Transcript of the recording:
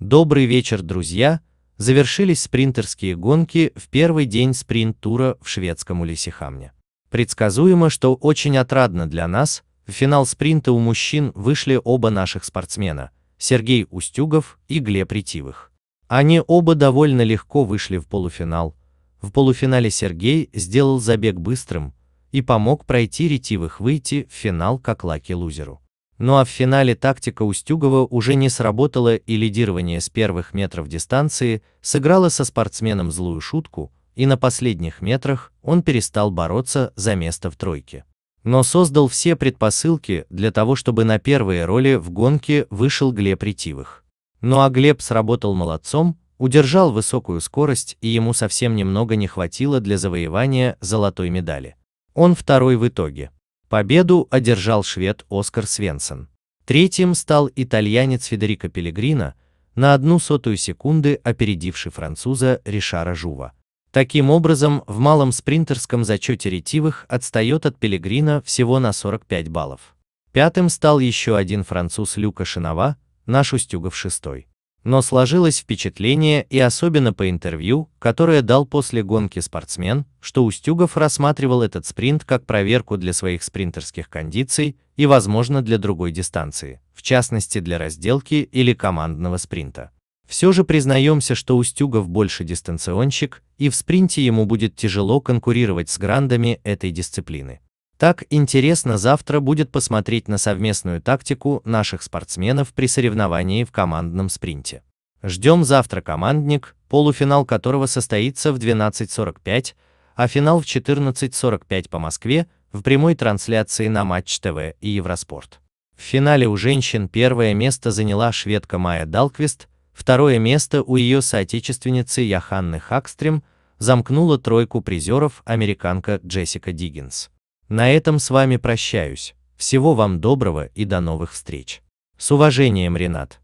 Добрый вечер, друзья! Завершились спринтерские гонки в первый день спринт-тура в шведском Улисихамне. Предсказуемо, что очень отрадно для нас, в финал спринта у мужчин вышли оба наших спортсмена, Сергей Устюгов и Глеб Ретивых. Они оба довольно легко вышли в полуфинал. В полуфинале Сергей сделал забег быстрым и помог пройти Ретивых выйти в финал как лаки-лузеру. Ну а в финале тактика Устюгова уже не сработала и лидирование с первых метров дистанции сыграло со спортсменом злую шутку, и на последних метрах он перестал бороться за место в тройке. Но создал все предпосылки для того, чтобы на первые роли в гонке вышел Глеб Ретивых. Ну а Глеб сработал молодцом, удержал высокую скорость и ему совсем немного не хватило для завоевания золотой медали. Он второй в итоге. Победу одержал швед Оскар Свенсон. Третьим стал итальянец Федерико Пелегрино, на одну сотую секунды опередивший француза Ришара Жува. Таким образом, в малом спринтерском зачете ретивых отстает от Пелегрина всего на 45 баллов. Пятым стал еще один француз Люка Шинова, наш Устюгов шестой но сложилось впечатление и особенно по интервью, которое дал после гонки спортсмен, что Устюгов рассматривал этот спринт как проверку для своих спринтерских кондиций и, возможно, для другой дистанции, в частности для разделки или командного спринта. Все же признаемся, что Устюгов больше дистанционщик, и в спринте ему будет тяжело конкурировать с грандами этой дисциплины. Так интересно завтра будет посмотреть на совместную тактику наших спортсменов при соревновании в командном спринте. Ждем завтра командник, полуфинал которого состоится в 12.45, а финал в 14.45 по Москве в прямой трансляции на Матч ТВ и Евроспорт. В финале у женщин первое место заняла шведка Майя Далквист, второе место у ее соотечественницы Яханны Хакстрем, замкнула тройку призеров американка Джессика Диггинс. На этом с вами прощаюсь. Всего вам доброго и до новых встреч. С уважением, Ренат.